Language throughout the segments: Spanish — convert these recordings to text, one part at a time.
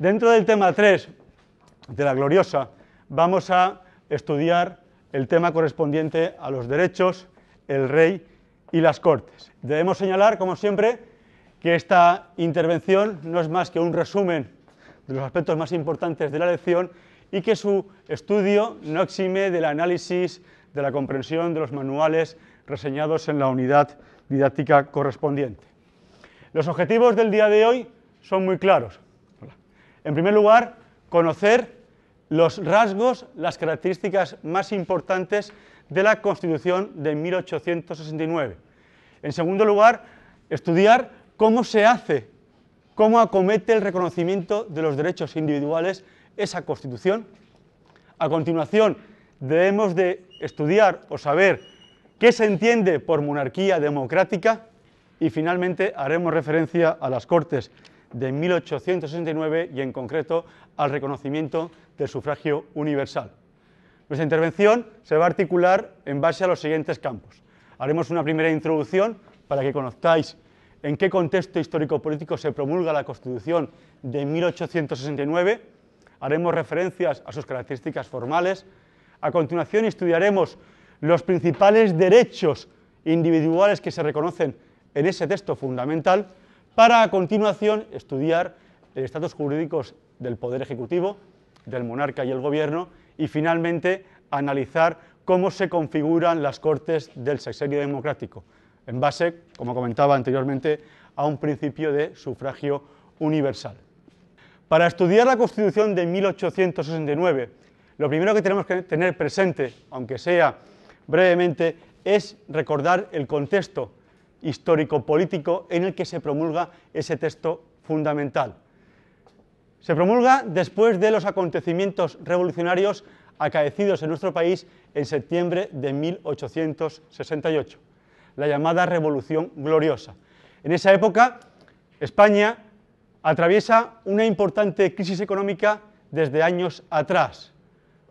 Dentro del tema 3 de la gloriosa vamos a estudiar el tema correspondiente a los derechos, el rey y las cortes. Debemos señalar, como siempre, que esta intervención no es más que un resumen de los aspectos más importantes de la lección y que su estudio no exime del análisis, de la comprensión de los manuales reseñados en la unidad didáctica correspondiente. Los objetivos del día de hoy son muy claros. En primer lugar, conocer los rasgos, las características más importantes de la Constitución de 1869. En segundo lugar, estudiar cómo se hace, cómo acomete el reconocimiento de los derechos individuales esa Constitución. A continuación, debemos de estudiar o saber qué se entiende por monarquía democrática y finalmente haremos referencia a las Cortes de 1869 y en concreto al reconocimiento del sufragio universal. Nuestra intervención se va a articular en base a los siguientes campos. Haremos una primera introducción para que conozcáis en qué contexto histórico-político se promulga la Constitución de 1869. Haremos referencias a sus características formales. A continuación estudiaremos los principales derechos individuales que se reconocen en ese texto fundamental para a continuación estudiar eh, estatus jurídicos del Poder Ejecutivo, del monarca y el gobierno, y finalmente analizar cómo se configuran las Cortes del sexenio democrático, en base, como comentaba anteriormente, a un principio de sufragio universal. Para estudiar la Constitución de 1869, lo primero que tenemos que tener presente, aunque sea brevemente, es recordar el contexto histórico-político en el que se promulga ese texto fundamental. Se promulga después de los acontecimientos revolucionarios acaecidos en nuestro país en septiembre de 1868, la llamada Revolución Gloriosa. En esa época, España atraviesa una importante crisis económica desde años atrás.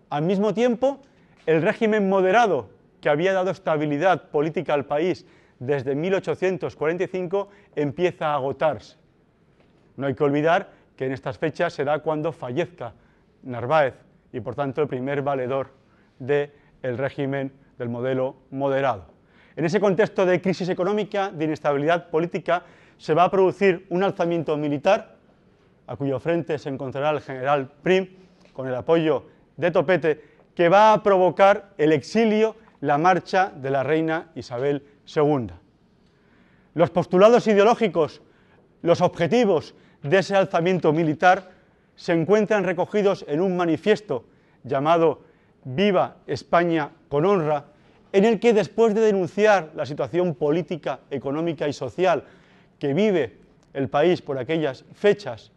Al mismo tiempo, el régimen moderado que había dado estabilidad política al país desde 1845 empieza a agotarse. No hay que olvidar que en estas fechas será cuando fallezca Narváez y por tanto el primer valedor del régimen del modelo moderado. En ese contexto de crisis económica, de inestabilidad política, se va a producir un alzamiento militar a cuyo frente se encontrará el general Prim con el apoyo de Topete, que va a provocar el exilio, la marcha de la reina Isabel segunda. Los postulados ideológicos, los objetivos de ese alzamiento militar se encuentran recogidos en un manifiesto llamado Viva España con honra, en el que después de denunciar la situación política, económica y social que vive el país por aquellas fechas,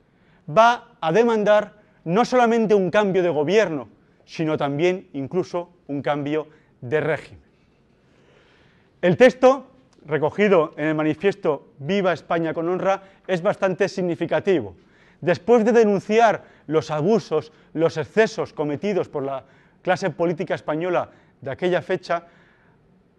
va a demandar no solamente un cambio de gobierno, sino también incluso un cambio de régimen. El texto, recogido en el manifiesto Viva España con honra, es bastante significativo. Después de denunciar los abusos, los excesos cometidos por la clase política española de aquella fecha,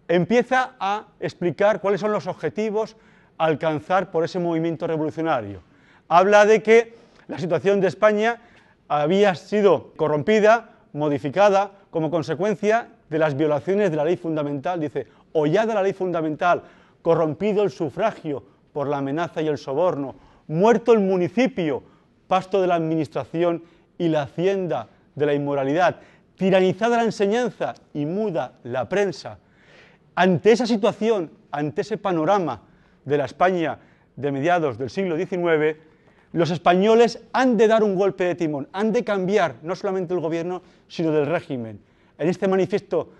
empieza a explicar cuáles son los objetivos a alcanzar por ese movimiento revolucionario. Habla de que la situación de España había sido corrompida, modificada, como consecuencia de las violaciones de la ley fundamental, dice, hollada la ley fundamental, corrompido el sufragio por la amenaza y el soborno, muerto el municipio, pasto de la administración y la hacienda de la inmoralidad, tiranizada la enseñanza y muda la prensa. Ante esa situación, ante ese panorama de la España de mediados del siglo XIX, los españoles han de dar un golpe de timón, han de cambiar no solamente el gobierno, sino del régimen. En este manifiesto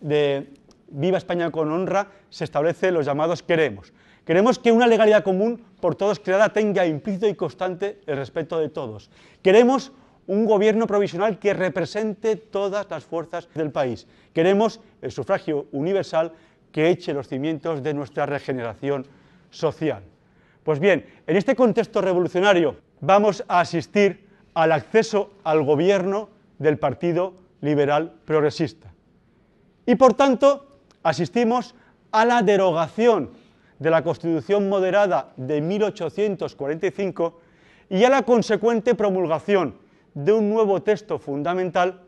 de Viva España con honra, se establece los llamados queremos. Queremos que una legalidad común por todos creada tenga implícito y constante el respeto de todos. Queremos un gobierno provisional que represente todas las fuerzas del país. Queremos el sufragio universal que eche los cimientos de nuestra regeneración social. Pues bien, en este contexto revolucionario vamos a asistir al acceso al gobierno del Partido Liberal Progresista. Y por tanto, asistimos a la derogación de la Constitución Moderada de 1845 y a la consecuente promulgación de un nuevo texto fundamental,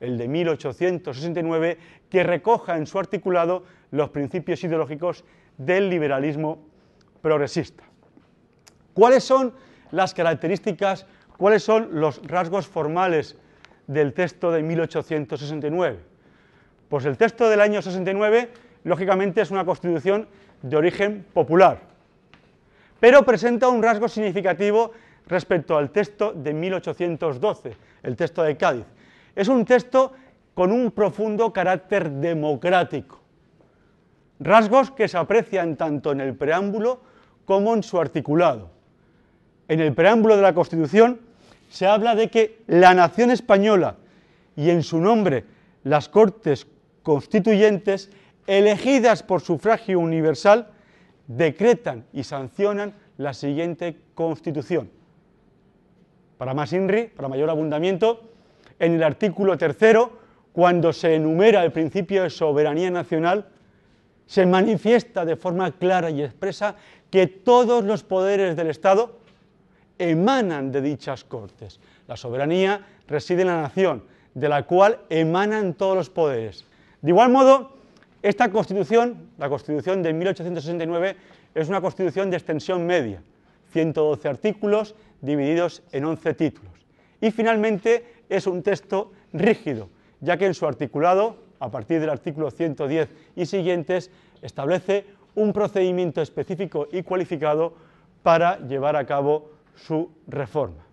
el de 1869, que recoja en su articulado los principios ideológicos del liberalismo progresista. ¿Cuáles son las características, cuáles son los rasgos formales del texto de 1869? Pues el texto del año 69, lógicamente, es una constitución de origen popular, pero presenta un rasgo significativo respecto al texto de 1812, el texto de Cádiz. Es un texto con un profundo carácter democrático, rasgos que se aprecian tanto en el preámbulo como en su articulado. En el preámbulo de la Constitución se habla de que la nación española y en su nombre las Cortes constituyentes elegidas por sufragio universal decretan y sancionan la siguiente constitución. Para más INRI, para mayor abundamiento, en el artículo tercero, cuando se enumera el principio de soberanía nacional, se manifiesta de forma clara y expresa que todos los poderes del Estado emanan de dichas cortes. La soberanía reside en la nación, de la cual emanan todos los poderes. De igual modo, esta constitución, la constitución de 1869, es una constitución de extensión media, 112 artículos divididos en 11 títulos. Y finalmente es un texto rígido, ya que en su articulado, a partir del artículo 110 y siguientes, establece un procedimiento específico y cualificado para llevar a cabo su reforma.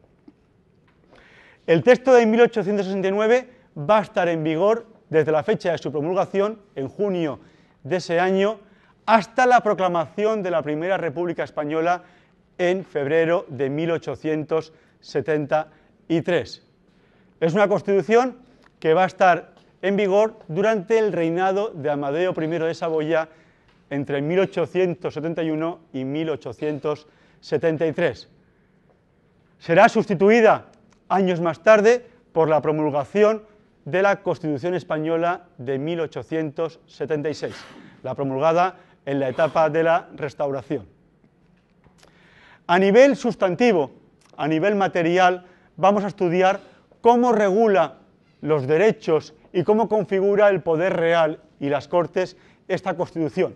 El texto de 1869 va a estar en vigor desde la fecha de su promulgación, en junio de ese año, hasta la proclamación de la Primera República Española en febrero de 1873. Es una constitución que va a estar en vigor durante el reinado de Amadeo I de Saboya entre 1871 y 1873. Será sustituida años más tarde por la promulgación de la Constitución Española de 1876, la promulgada en la etapa de la restauración. A nivel sustantivo, a nivel material, vamos a estudiar cómo regula los derechos y cómo configura el poder real y las Cortes esta Constitución.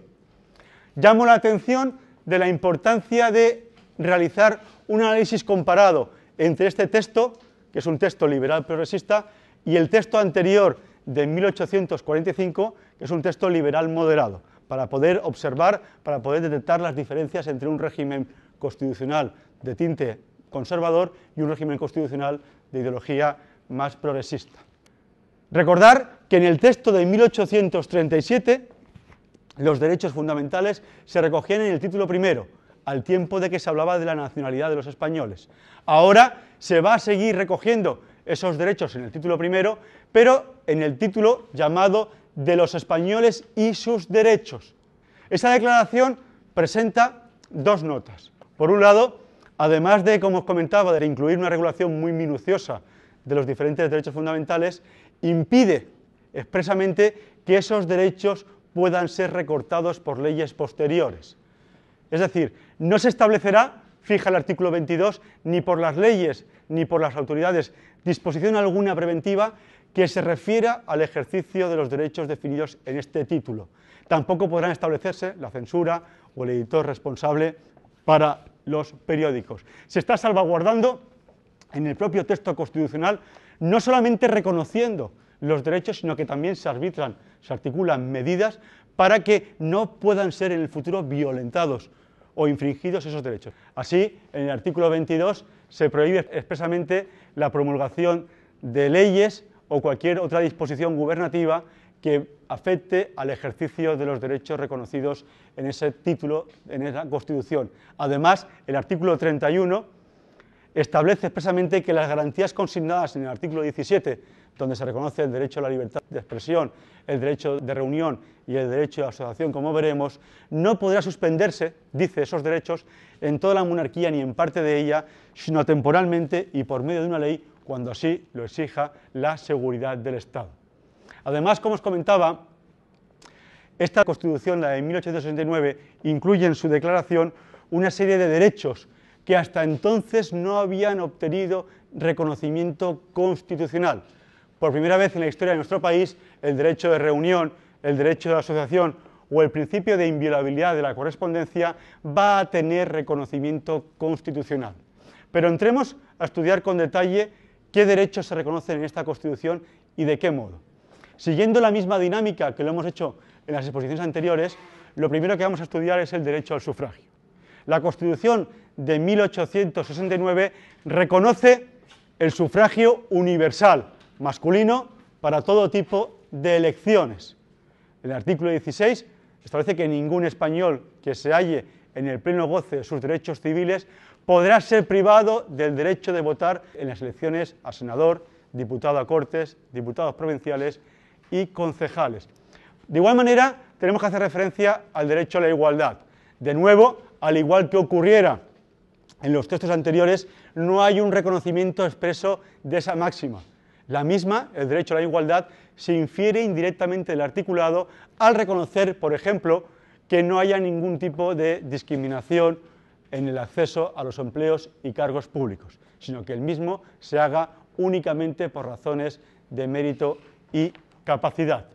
Llamo la atención de la importancia de realizar un análisis comparado entre este texto, que es un texto liberal progresista, y el texto anterior de 1845, es un texto liberal moderado, para poder observar, para poder detectar las diferencias entre un régimen constitucional de tinte conservador y un régimen constitucional de ideología más progresista. Recordar que en el texto de 1837 los derechos fundamentales se recogían en el título primero, al tiempo de que se hablaba de la nacionalidad de los españoles. Ahora se va a seguir recogiendo esos derechos en el título primero, pero en el título llamado de los españoles y sus derechos. Esa declaración presenta dos notas. Por un lado, además de, como os comentaba, de incluir una regulación muy minuciosa de los diferentes derechos fundamentales, impide expresamente que esos derechos puedan ser recortados por leyes posteriores. Es decir, no se establecerá, fija el artículo 22, ni por las leyes ni por las autoridades disposición alguna preventiva que se refiera al ejercicio de los derechos definidos en este título. Tampoco podrán establecerse la censura o el editor responsable para los periódicos. Se está salvaguardando en el propio texto constitucional, no solamente reconociendo los derechos, sino que también se arbitran, se articulan medidas para que no puedan ser en el futuro violentados o infringidos esos derechos. Así, en el artículo 22 se prohíbe expresamente la promulgación de leyes o cualquier otra disposición gubernativa que afecte al ejercicio de los derechos reconocidos en ese título, en esa Constitución. Además, el artículo 31 establece expresamente que las garantías consignadas en el artículo 17 donde se reconoce el derecho a la libertad de expresión, el derecho de reunión y el derecho de asociación, como veremos, no podrá suspenderse, dice, esos derechos en toda la monarquía ni en parte de ella, sino temporalmente y por medio de una ley cuando así lo exija la seguridad del Estado. Además, como os comentaba, esta Constitución, la de 1869, incluye en su declaración una serie de derechos que hasta entonces no habían obtenido reconocimiento constitucional por primera vez en la historia de nuestro país, el derecho de reunión, el derecho de asociación o el principio de inviolabilidad de la correspondencia va a tener reconocimiento constitucional. Pero entremos a estudiar con detalle qué derechos se reconocen en esta Constitución y de qué modo. Siguiendo la misma dinámica que lo hemos hecho en las exposiciones anteriores, lo primero que vamos a estudiar es el derecho al sufragio. La Constitución de 1869 reconoce el sufragio universal, masculino para todo tipo de elecciones. El artículo 16 establece que ningún español que se halle en el pleno goce de sus derechos civiles podrá ser privado del derecho de votar en las elecciones a senador, diputado a cortes, diputados provinciales y concejales. De igual manera, tenemos que hacer referencia al derecho a la igualdad. De nuevo, al igual que ocurriera en los textos anteriores, no hay un reconocimiento expreso de esa máxima. La misma, el derecho a la igualdad, se infiere indirectamente del articulado al reconocer, por ejemplo, que no haya ningún tipo de discriminación en el acceso a los empleos y cargos públicos, sino que el mismo se haga únicamente por razones de mérito y capacidad.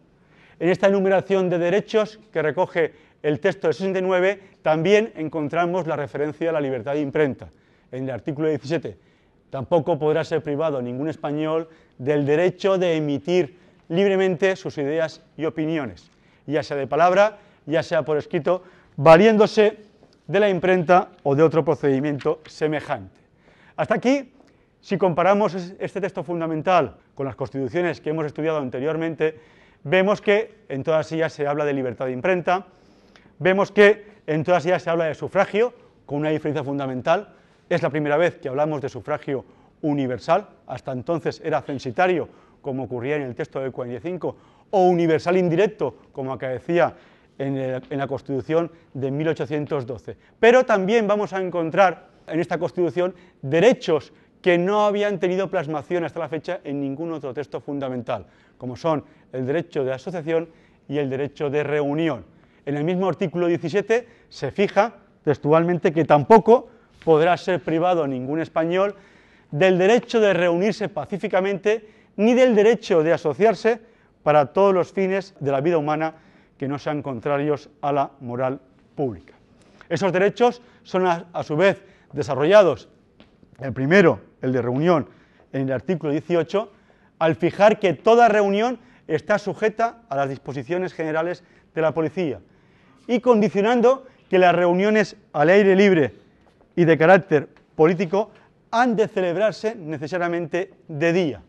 En esta enumeración de derechos que recoge el texto del 69 también encontramos la referencia a la libertad de imprenta en el artículo 17 Tampoco podrá ser privado ningún español del derecho de emitir libremente sus ideas y opiniones, ya sea de palabra, ya sea por escrito, valiéndose de la imprenta o de otro procedimiento semejante. Hasta aquí, si comparamos este texto fundamental con las constituciones que hemos estudiado anteriormente, vemos que en todas ellas se habla de libertad de imprenta, vemos que en todas ellas se habla de sufragio, con una diferencia fundamental, es la primera vez que hablamos de sufragio universal, hasta entonces era censitario, como ocurría en el texto del 45, o universal indirecto, como acaecía en, en la Constitución de 1812. Pero también vamos a encontrar en esta Constitución derechos que no habían tenido plasmación hasta la fecha en ningún otro texto fundamental, como son el derecho de asociación y el derecho de reunión. En el mismo artículo 17 se fija textualmente que tampoco podrá ser privado ningún español del derecho de reunirse pacíficamente ni del derecho de asociarse para todos los fines de la vida humana que no sean contrarios a la moral pública. Esos derechos son a, su vez desarrollados, el primero, el de reunión, en el artículo 18, al fijar que toda reunión está sujeta a las disposiciones generales de la policía y condicionando que las reuniones al aire libre y de carácter político han de celebrarse necesariamente de día.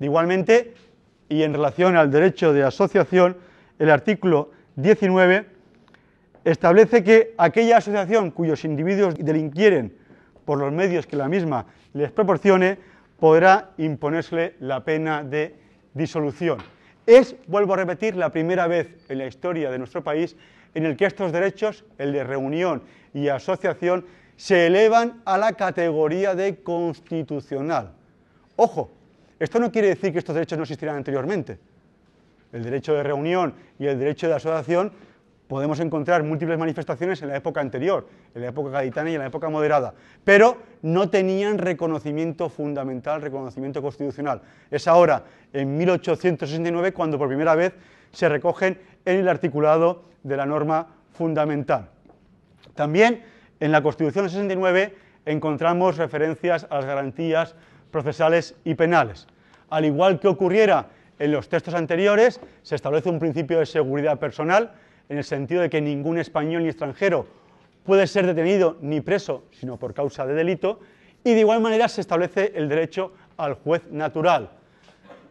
Igualmente, y en relación al derecho de asociación, el artículo 19 establece que aquella asociación cuyos individuos delinquieren por los medios que la misma les proporcione, podrá imponerse la pena de disolución. Es, vuelvo a repetir, la primera vez en la historia de nuestro país en el que estos derechos, el de reunión y asociación, se elevan a la categoría de constitucional. Ojo, esto no quiere decir que estos derechos no existieran anteriormente. El derecho de reunión y el derecho de asociación podemos encontrar múltiples manifestaciones en la época anterior, en la época gaditana y en la época moderada, pero no tenían reconocimiento fundamental, reconocimiento constitucional. Es ahora, en 1869, cuando por primera vez se recogen en el articulado de la norma fundamental. También en la Constitución de 69 encontramos referencias a las garantías procesales y penales. Al igual que ocurriera en los textos anteriores, se establece un principio de seguridad personal en el sentido de que ningún español ni extranjero puede ser detenido ni preso, sino por causa de delito, y de igual manera se establece el derecho al juez natural.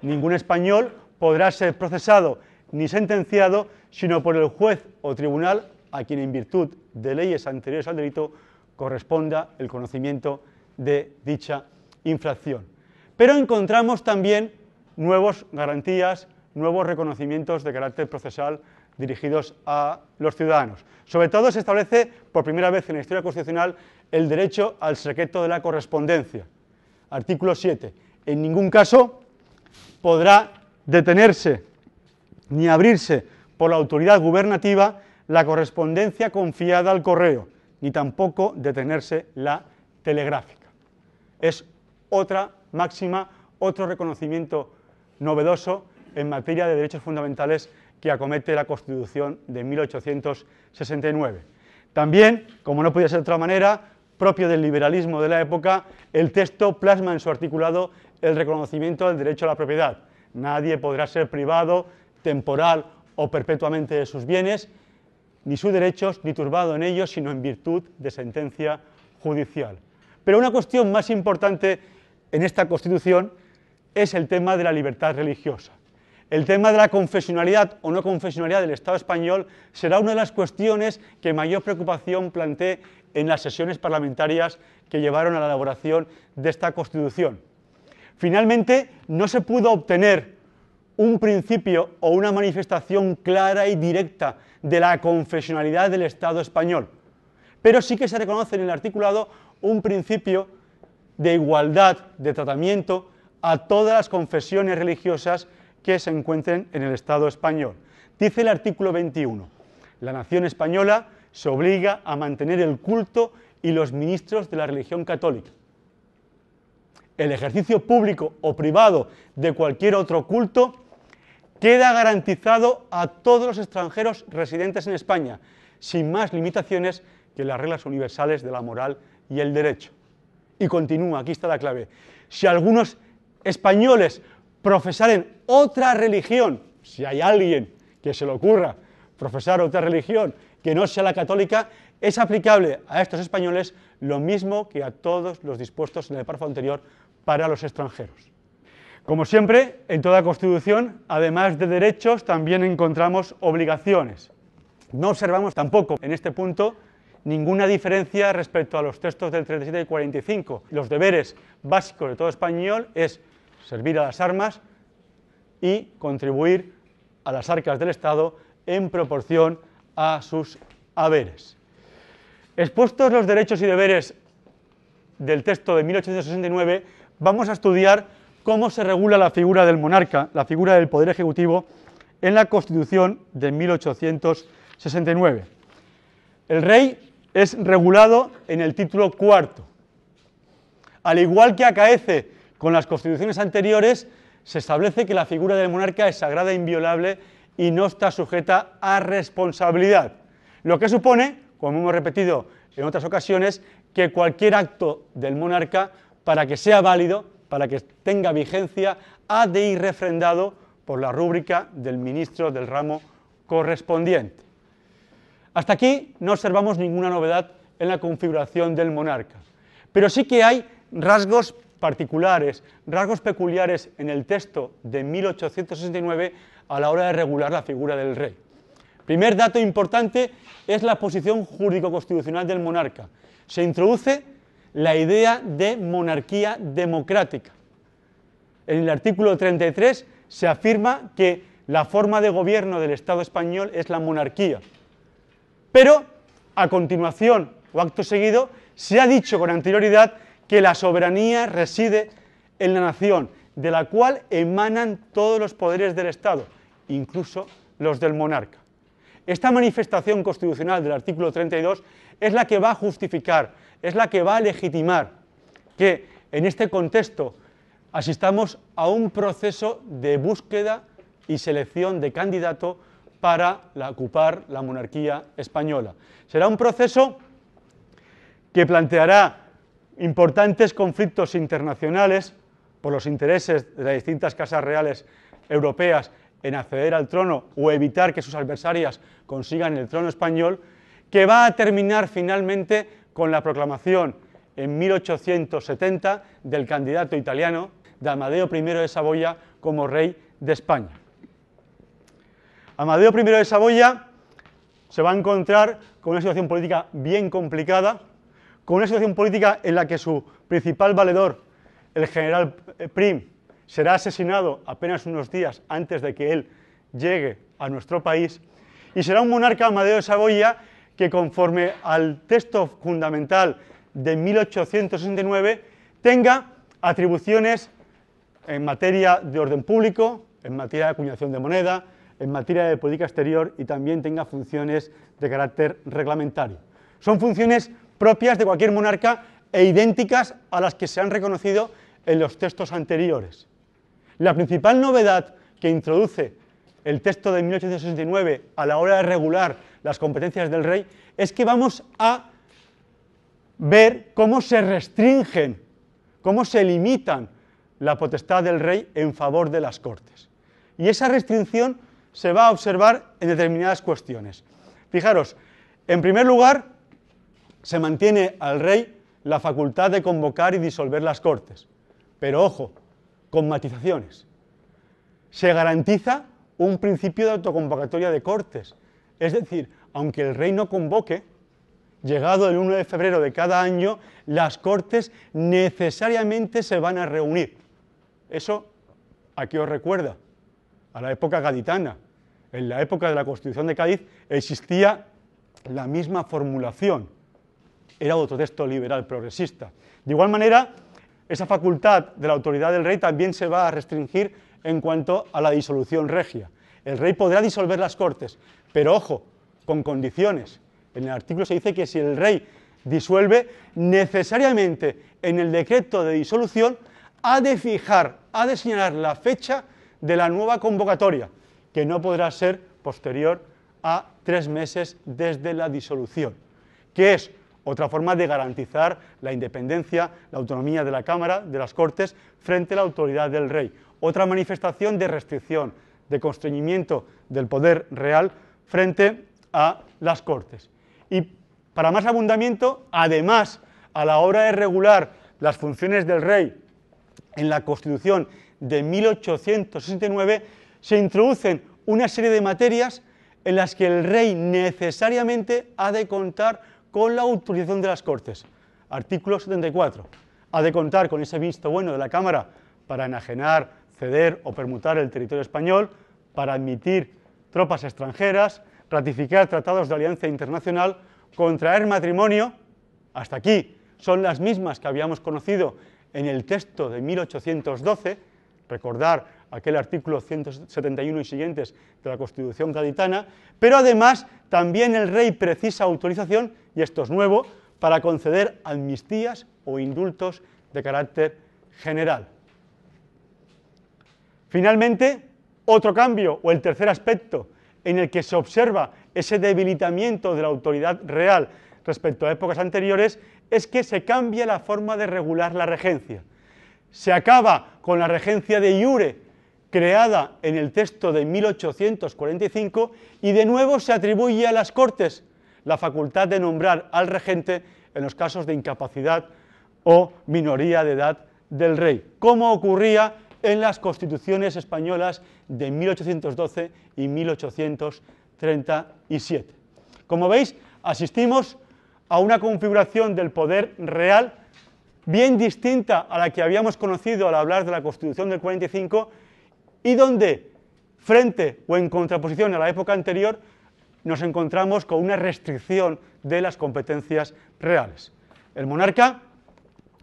Ningún español podrá ser procesado ni sentenciado, sino por el juez o tribunal a quien en virtud de leyes anteriores al delito corresponda el conocimiento de dicha infracción. Pero encontramos también nuevas garantías, nuevos reconocimientos de carácter procesal dirigidos a los ciudadanos. Sobre todo se establece por primera vez en la historia constitucional el derecho al secreto de la correspondencia. Artículo 7. En ningún caso podrá detenerse ni abrirse por la autoridad gubernativa la correspondencia confiada al correo, ni tampoco detenerse la telegráfica. Es otra máxima, otro reconocimiento novedoso en materia de derechos fundamentales que acomete la Constitución de 1869. También, como no podía ser de otra manera, propio del liberalismo de la época, el texto plasma en su articulado el reconocimiento del derecho a la propiedad. Nadie podrá ser privado temporal o perpetuamente de sus bienes, ni sus derechos, ni turbado en ellos, sino en virtud de sentencia judicial. Pero una cuestión más importante en esta Constitución es el tema de la libertad religiosa. El tema de la confesionalidad o no confesionalidad del Estado español será una de las cuestiones que mayor preocupación planteé en las sesiones parlamentarias que llevaron a la elaboración de esta Constitución. Finalmente, no se pudo obtener un principio o una manifestación clara y directa de la confesionalidad del Estado español. Pero sí que se reconoce en el articulado un principio de igualdad de tratamiento a todas las confesiones religiosas que se encuentren en el Estado español. Dice el artículo 21, la nación española se obliga a mantener el culto y los ministros de la religión católica. El ejercicio público o privado de cualquier otro culto queda garantizado a todos los extranjeros residentes en España, sin más limitaciones que las reglas universales de la moral y el derecho. Y continúa, aquí está la clave. Si algunos españoles profesaren otra religión, si hay alguien que se le ocurra profesar otra religión que no sea la católica, es aplicable a estos españoles lo mismo que a todos los dispuestos en el párrafo anterior para los extranjeros. Como siempre, en toda Constitución, además de derechos, también encontramos obligaciones. No observamos tampoco en este punto ninguna diferencia respecto a los textos del 37 y 45. Los deberes básicos de todo español es servir a las armas y contribuir a las arcas del Estado en proporción a sus haberes. Expuestos los derechos y deberes del texto de 1869, vamos a estudiar cómo se regula la figura del monarca, la figura del Poder Ejecutivo, en la Constitución de 1869. El rey es regulado en el título cuarto. Al igual que acaece con las constituciones anteriores, se establece que la figura del monarca es sagrada e inviolable y no está sujeta a responsabilidad. Lo que supone, como hemos repetido en otras ocasiones, que cualquier acto del monarca, para que sea válido, para que tenga vigencia, ha de ir refrendado por la rúbrica del ministro del ramo correspondiente. Hasta aquí no observamos ninguna novedad en la configuración del monarca, pero sí que hay rasgos particulares, rasgos peculiares en el texto de 1869 a la hora de regular la figura del rey. Primer dato importante es la posición jurídico constitucional del monarca. Se introduce la idea de monarquía democrática. En el artículo 33 se afirma que la forma de gobierno del Estado español es la monarquía. Pero, a continuación o acto seguido, se ha dicho con anterioridad que la soberanía reside en la nación, de la cual emanan todos los poderes del Estado, incluso los del monarca. Esta manifestación constitucional del artículo 32 es la que va a justificar es la que va a legitimar que en este contexto asistamos a un proceso de búsqueda y selección de candidato para ocupar la monarquía española. Será un proceso que planteará importantes conflictos internacionales por los intereses de las distintas casas reales europeas en acceder al trono o evitar que sus adversarias consigan el trono español, que va a terminar finalmente con la proclamación en 1870 del candidato italiano de Amadeo I de Saboya como rey de España. Amadeo I de Saboya se va a encontrar con una situación política bien complicada, con una situación política en la que su principal valedor, el general eh, Prim, será asesinado apenas unos días antes de que él llegue a nuestro país, y será un monarca Amadeo de Saboya que conforme al texto fundamental de 1869 tenga atribuciones en materia de orden público, en materia de acuñación de moneda, en materia de política exterior y también tenga funciones de carácter reglamentario. Son funciones propias de cualquier monarca e idénticas a las que se han reconocido en los textos anteriores. La principal novedad que introduce el texto de 1869 a la hora de regular las competencias del rey, es que vamos a ver cómo se restringen, cómo se limitan la potestad del rey en favor de las cortes. Y esa restricción se va a observar en determinadas cuestiones. Fijaros, en primer lugar, se mantiene al rey la facultad de convocar y disolver las cortes, pero ojo, con matizaciones. Se garantiza un principio de autoconvocatoria de cortes, es decir, aunque el rey no convoque, llegado el 1 de febrero de cada año, las cortes necesariamente se van a reunir. Eso aquí os recuerda a la época gaditana. En la época de la Constitución de Cádiz existía la misma formulación. Era otro texto liberal progresista. De igual manera, esa facultad de la autoridad del rey también se va a restringir en cuanto a la disolución regia. El rey podrá disolver las cortes, pero ojo, con condiciones. En el artículo se dice que si el rey disuelve, necesariamente en el decreto de disolución ha de fijar, ha de señalar la fecha de la nueva convocatoria, que no podrá ser posterior a tres meses desde la disolución, que es otra forma de garantizar la independencia, la autonomía de la Cámara, de las Cortes, frente a la autoridad del Rey. Otra manifestación de restricción, de constreñimiento del poder real frente a las Cortes. Y para más abundamiento, además, a la hora de regular las funciones del rey en la Constitución de 1869, se introducen una serie de materias en las que el rey necesariamente ha de contar con la autorización de las Cortes. Artículo 74. Ha de contar con ese visto bueno de la Cámara para enajenar ceder o permutar el territorio español, para admitir tropas extranjeras, ratificar tratados de alianza internacional, contraer matrimonio, hasta aquí son las mismas que habíamos conocido en el texto de 1812, recordar aquel artículo 171 y siguientes de la Constitución gaditana, pero además también el rey precisa autorización, y esto es nuevo, para conceder amnistías o indultos de carácter general. Finalmente, otro cambio o el tercer aspecto en el que se observa ese debilitamiento de la autoridad real respecto a épocas anteriores es que se cambia la forma de regular la regencia. Se acaba con la regencia de iure creada en el texto de 1845 y de nuevo se atribuye a las Cortes la facultad de nombrar al regente en los casos de incapacidad o minoría de edad del rey, como ocurría en las constituciones españolas de 1812 y 1837. Como veis, asistimos a una configuración del poder real bien distinta a la que habíamos conocido al hablar de la Constitución del 45 y donde, frente o en contraposición a la época anterior, nos encontramos con una restricción de las competencias reales. El monarca,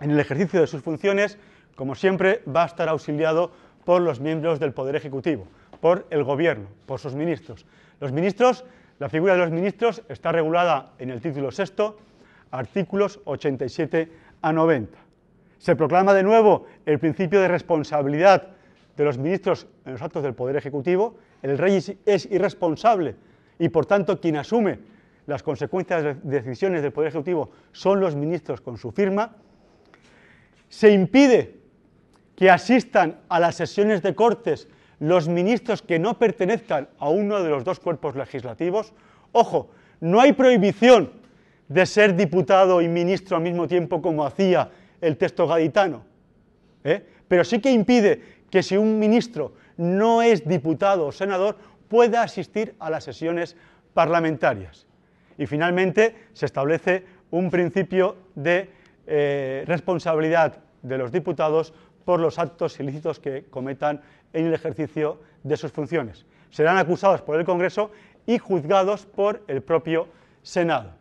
en el ejercicio de sus funciones, como siempre, va a estar auxiliado por los miembros del Poder Ejecutivo, por el Gobierno, por sus ministros. Los ministros, la figura de los ministros está regulada en el título sexto, artículos 87 a 90. Se proclama de nuevo el principio de responsabilidad de los ministros en los actos del Poder Ejecutivo. El rey es irresponsable y, por tanto, quien asume las consecuencias de decisiones del Poder Ejecutivo son los ministros con su firma. Se impide que asistan a las sesiones de cortes los ministros que no pertenezcan a uno de los dos cuerpos legislativos. Ojo, no hay prohibición de ser diputado y ministro al mismo tiempo como hacía el texto gaditano, ¿eh? pero sí que impide que si un ministro no es diputado o senador pueda asistir a las sesiones parlamentarias. Y finalmente se establece un principio de eh, responsabilidad de los diputados por los actos ilícitos que cometan en el ejercicio de sus funciones. Serán acusados por el Congreso y juzgados por el propio Senado.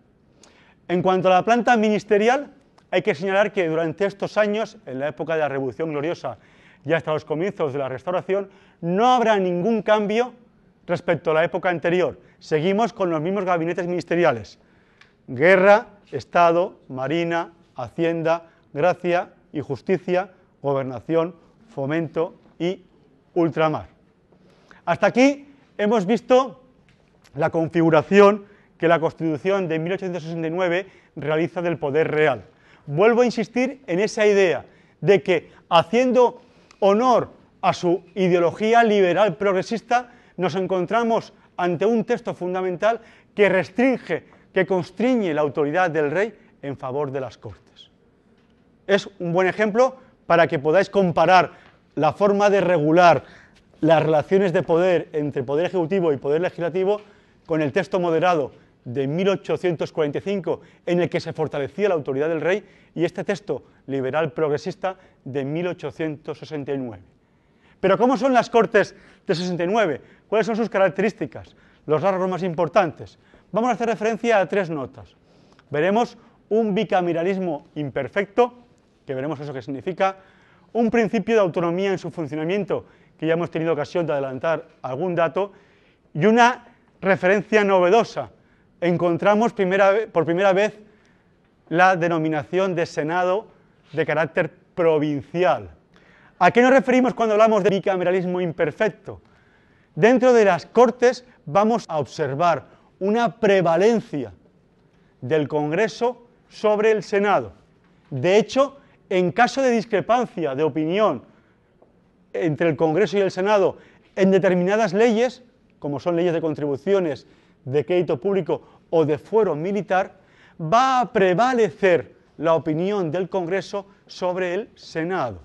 En cuanto a la planta ministerial, hay que señalar que durante estos años, en la época de la Revolución Gloriosa y hasta los comienzos de la Restauración, no habrá ningún cambio respecto a la época anterior. Seguimos con los mismos gabinetes ministeriales. Guerra, Estado, Marina, Hacienda, Gracia y Justicia, Gobernación, Fomento y Ultramar. Hasta aquí hemos visto la configuración que la Constitución de 1869 realiza del poder real. Vuelvo a insistir en esa idea de que haciendo honor a su ideología liberal progresista, nos encontramos ante un texto fundamental que restringe, que constriñe la autoridad del rey en favor de las cortes. Es un buen ejemplo para que podáis comparar la forma de regular las relaciones de poder entre poder ejecutivo y poder legislativo con el texto moderado de 1845 en el que se fortalecía la autoridad del rey y este texto liberal progresista de 1869. Pero ¿cómo son las Cortes de 69? ¿Cuáles son sus características? Los rasgos más importantes. Vamos a hacer referencia a tres notas. Veremos un bicameralismo imperfecto, que veremos eso que significa, un principio de autonomía en su funcionamiento, que ya hemos tenido ocasión de adelantar algún dato, y una referencia novedosa. Encontramos por primera vez la denominación de Senado de carácter provincial. ¿A qué nos referimos cuando hablamos de bicameralismo imperfecto? Dentro de las Cortes vamos a observar una prevalencia del Congreso sobre el Senado. De hecho, en caso de discrepancia de opinión entre el Congreso y el Senado en determinadas leyes, como son leyes de contribuciones, de crédito público o de fuero militar, va a prevalecer la opinión del Congreso sobre el Senado.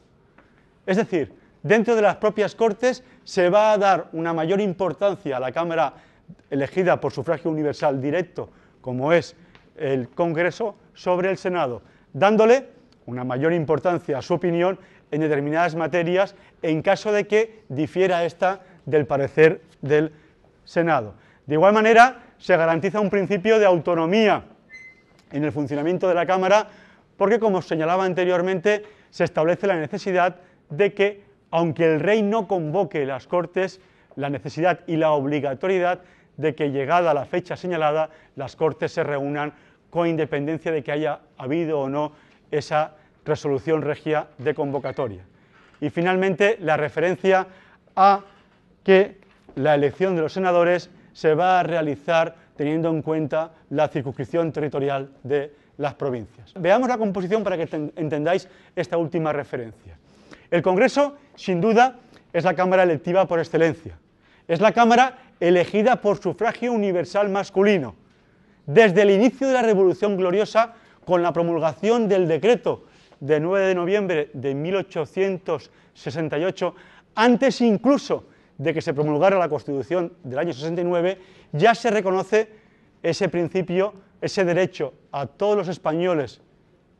Es decir, dentro de las propias Cortes se va a dar una mayor importancia a la Cámara elegida por sufragio universal directo, como es el Congreso, sobre el Senado, dándole una mayor importancia a su opinión en determinadas materias en caso de que difiera esta del parecer del Senado. De igual manera, se garantiza un principio de autonomía en el funcionamiento de la Cámara porque, como señalaba anteriormente, se establece la necesidad de que, aunque el rey no convoque las Cortes, la necesidad y la obligatoriedad de que, llegada la fecha señalada, las Cortes se reúnan con independencia de que haya habido o no esa resolución regia de convocatoria. Y finalmente, la referencia a que la elección de los senadores se va a realizar teniendo en cuenta la circunscripción territorial de las provincias. Veamos la composición para que entendáis esta última referencia. El Congreso, sin duda, es la Cámara electiva por excelencia. Es la Cámara elegida por sufragio universal masculino. Desde el inicio de la Revolución Gloriosa con la promulgación del decreto de 9 de noviembre de 1868, antes incluso de que se promulgara la Constitución del año 69, ya se reconoce ese principio, ese derecho a todos los españoles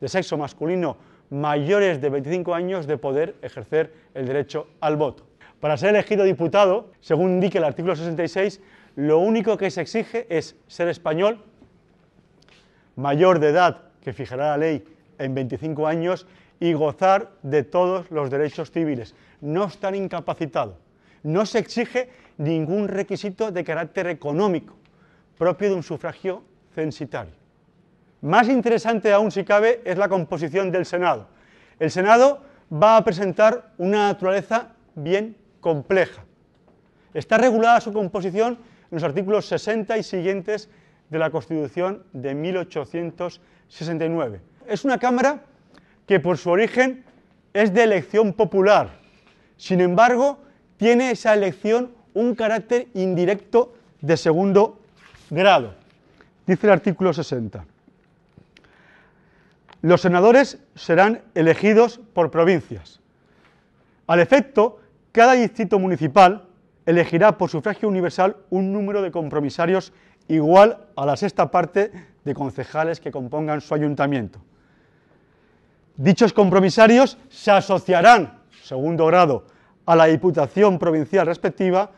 de sexo masculino mayores de 25 años de poder ejercer el derecho al voto. Para ser elegido diputado, según indica el artículo 66, lo único que se exige es ser español, mayor de edad que fijará la ley en 25 años y gozar de todos los derechos civiles. No estar incapacitado. No se exige ningún requisito de carácter económico propio de un sufragio censitario. Más interesante aún, si cabe, es la composición del Senado. El Senado va a presentar una naturaleza bien compleja. Está regulada su composición en los artículos 60 y siguientes de la Constitución de 1869. Es una Cámara que por su origen es de elección popular. Sin embargo, tiene esa elección un carácter indirecto de segundo grado. Dice el artículo 60. Los senadores serán elegidos por provincias. Al efecto, cada distrito municipal elegirá por sufragio universal un número de compromisarios igual a la sexta parte de concejales que compongan su ayuntamiento. Dichos compromisarios se asociarán, segundo grado, a la Diputación Provincial respectiva,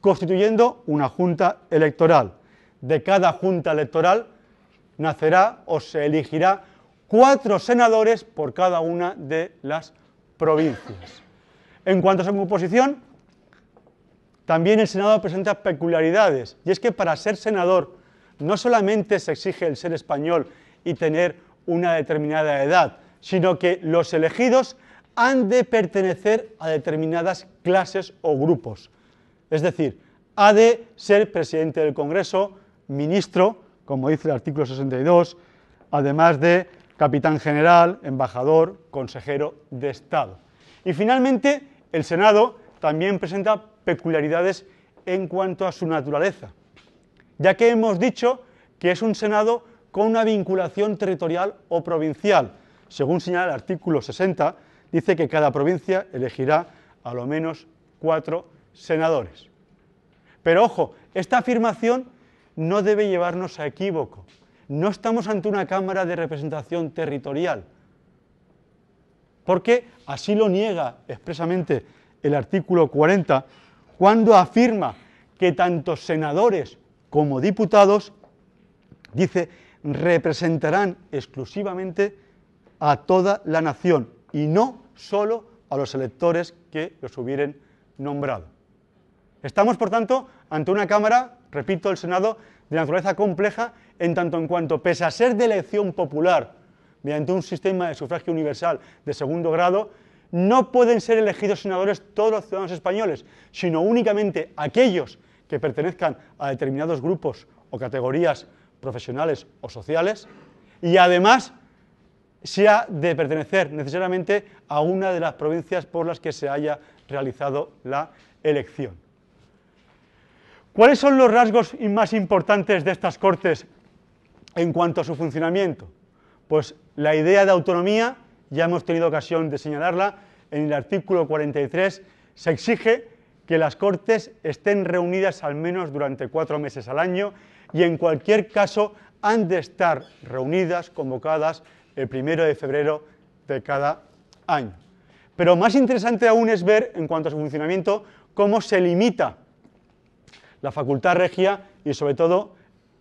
constituyendo una junta electoral. De cada junta electoral nacerá o se elegirá cuatro senadores por cada una de las provincias. En cuanto a su composición, también el Senado presenta peculiaridades, y es que para ser senador no solamente se exige el ser español y tener una determinada edad, sino que los elegidos han de pertenecer a determinadas clases o grupos. Es decir, ha de ser presidente del Congreso, ministro, como dice el artículo 62, además de capitán general, embajador, consejero de Estado. Y finalmente, el Senado también presenta peculiaridades en cuanto a su naturaleza, ya que hemos dicho que es un Senado con una vinculación territorial o provincial. Según señala el artículo 60, dice que cada provincia elegirá a lo menos cuatro senadores. Pero ojo, esta afirmación no debe llevarnos a equívoco. No estamos ante una Cámara de Representación Territorial, porque así lo niega expresamente el artículo 40 cuando afirma que tantos senadores como diputados, dice, representarán exclusivamente a toda la nación y no solo a los electores que los hubieren nombrado. Estamos, por tanto, ante una Cámara, repito, el Senado, de naturaleza compleja, en tanto en cuanto, pese a ser de elección popular, mediante un sistema de sufragio universal de segundo grado, no pueden ser elegidos senadores todos los ciudadanos españoles, sino únicamente aquellos que pertenezcan a determinados grupos o categorías profesionales o sociales, y además se ha de pertenecer necesariamente a una de las provincias por las que se haya realizado la elección. ¿Cuáles son los rasgos más importantes de estas Cortes en cuanto a su funcionamiento? Pues la idea de autonomía ya hemos tenido ocasión de señalarla, en el artículo 43 se exige que las Cortes estén reunidas al menos durante cuatro meses al año y en cualquier caso han de estar reunidas, convocadas el primero de febrero de cada año. Pero más interesante aún es ver, en cuanto a su funcionamiento, cómo se limita la facultad regia y sobre todo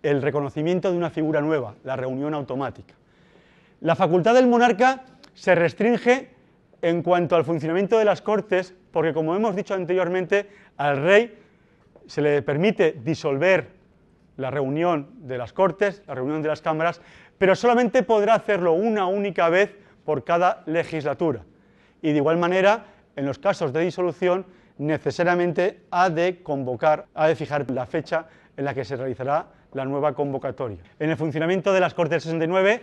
el reconocimiento de una figura nueva, la reunión automática. La facultad del monarca se restringe en cuanto al funcionamiento de las Cortes, porque como hemos dicho anteriormente, al rey se le permite disolver la reunión de las Cortes, la reunión de las Cámaras, pero solamente podrá hacerlo una única vez por cada legislatura. Y de igual manera, en los casos de disolución, necesariamente ha de convocar, ha de fijar la fecha en la que se realizará la nueva convocatoria. En el funcionamiento de las Cortes 69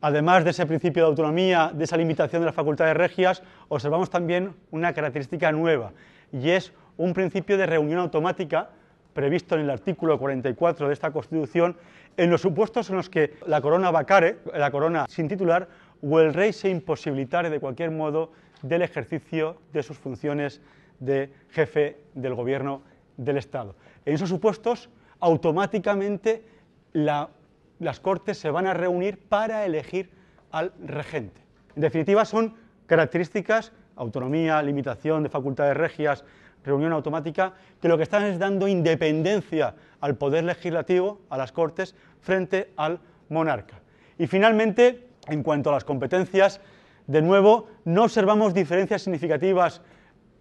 Además de ese principio de autonomía, de esa limitación de la facultad de regias, observamos también una característica nueva y es un principio de reunión automática previsto en el artículo 44 de esta Constitución en los supuestos en los que la corona vacare, la corona sin titular, o el rey se imposibilitare de cualquier modo del ejercicio de sus funciones de jefe del gobierno del Estado. En esos supuestos, automáticamente la las Cortes se van a reunir para elegir al regente. En definitiva, son características, autonomía, limitación de facultades regias, reunión automática, que lo que están es dando independencia al poder legislativo, a las Cortes, frente al monarca. Y finalmente, en cuanto a las competencias, de nuevo, no observamos diferencias significativas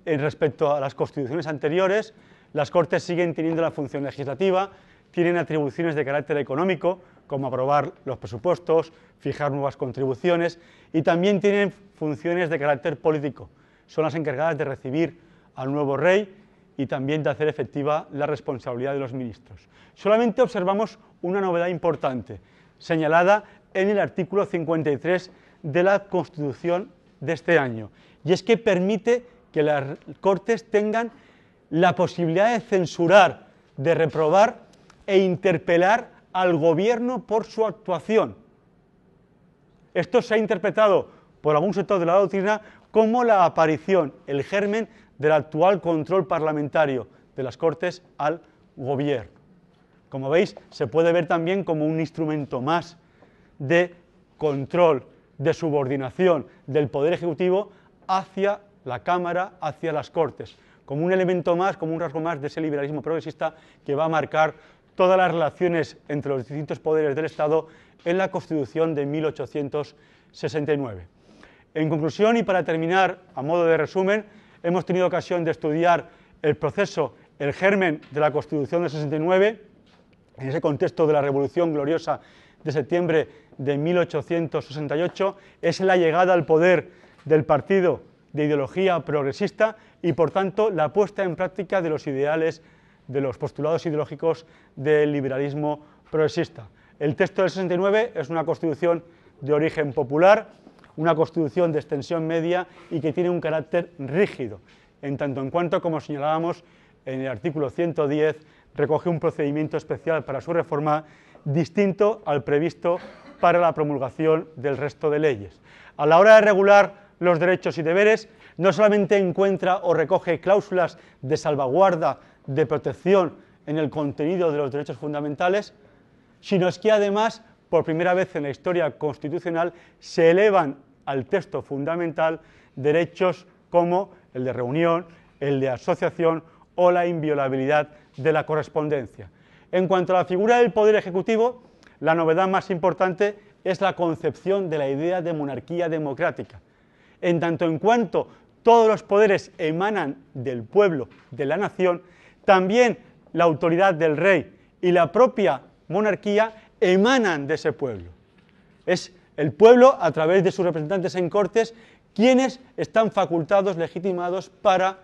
en respecto a las constituciones anteriores. Las Cortes siguen teniendo la función legislativa, tienen atribuciones de carácter económico, como aprobar los presupuestos, fijar nuevas contribuciones, y también tienen funciones de carácter político. Son las encargadas de recibir al nuevo rey y también de hacer efectiva la responsabilidad de los ministros. Solamente observamos una novedad importante, señalada en el artículo 53 de la Constitución de este año, y es que permite que las Cortes tengan la posibilidad de censurar, de reprobar e interpelar al gobierno por su actuación. Esto se ha interpretado por algún sector de la doctrina como la aparición, el germen del actual control parlamentario de las Cortes al gobierno. Como veis, se puede ver también como un instrumento más de control, de subordinación del Poder Ejecutivo hacia la Cámara, hacia las Cortes, como un elemento más, como un rasgo más de ese liberalismo progresista que va a marcar todas las relaciones entre los distintos poderes del Estado en la Constitución de 1869. En conclusión y para terminar, a modo de resumen, hemos tenido ocasión de estudiar el proceso, el germen de la Constitución de 69, en ese contexto de la Revolución Gloriosa de septiembre de 1868, es la llegada al poder del partido de ideología progresista y, por tanto, la puesta en práctica de los ideales de los postulados ideológicos del liberalismo progresista. El texto del 69 es una constitución de origen popular, una constitución de extensión media y que tiene un carácter rígido, en tanto en cuanto, como señalábamos en el artículo 110, recoge un procedimiento especial para su reforma distinto al previsto para la promulgación del resto de leyes. A la hora de regular los derechos y deberes, no solamente encuentra o recoge cláusulas de salvaguarda de protección en el contenido de los derechos fundamentales, sino es que además, por primera vez en la historia constitucional, se elevan al texto fundamental derechos como el de reunión, el de asociación o la inviolabilidad de la correspondencia. En cuanto a la figura del Poder Ejecutivo, la novedad más importante es la concepción de la idea de monarquía democrática. En tanto en cuanto todos los poderes emanan del pueblo, de la nación, también la autoridad del rey y la propia monarquía emanan de ese pueblo. Es el pueblo, a través de sus representantes en cortes, quienes están facultados, legitimados para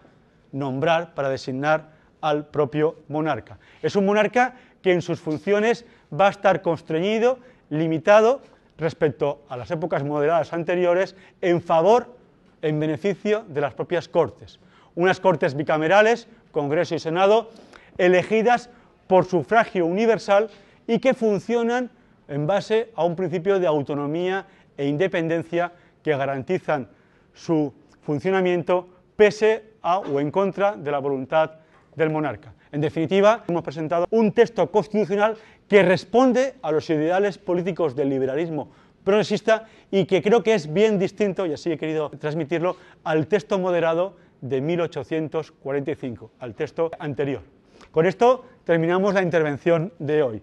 nombrar, para designar al propio monarca. Es un monarca que en sus funciones va a estar constreñido, limitado respecto a las épocas moderadas anteriores en favor, en beneficio de las propias cortes. Unas cortes bicamerales, Congreso y Senado, elegidas por sufragio universal y que funcionan en base a un principio de autonomía e independencia que garantizan su funcionamiento pese a o en contra de la voluntad del monarca. En definitiva, hemos presentado un texto constitucional que responde a los ideales políticos del liberalismo progresista y que creo que es bien distinto, y así he querido transmitirlo, al texto moderado de 1845, al texto anterior. Con esto terminamos la intervención de hoy.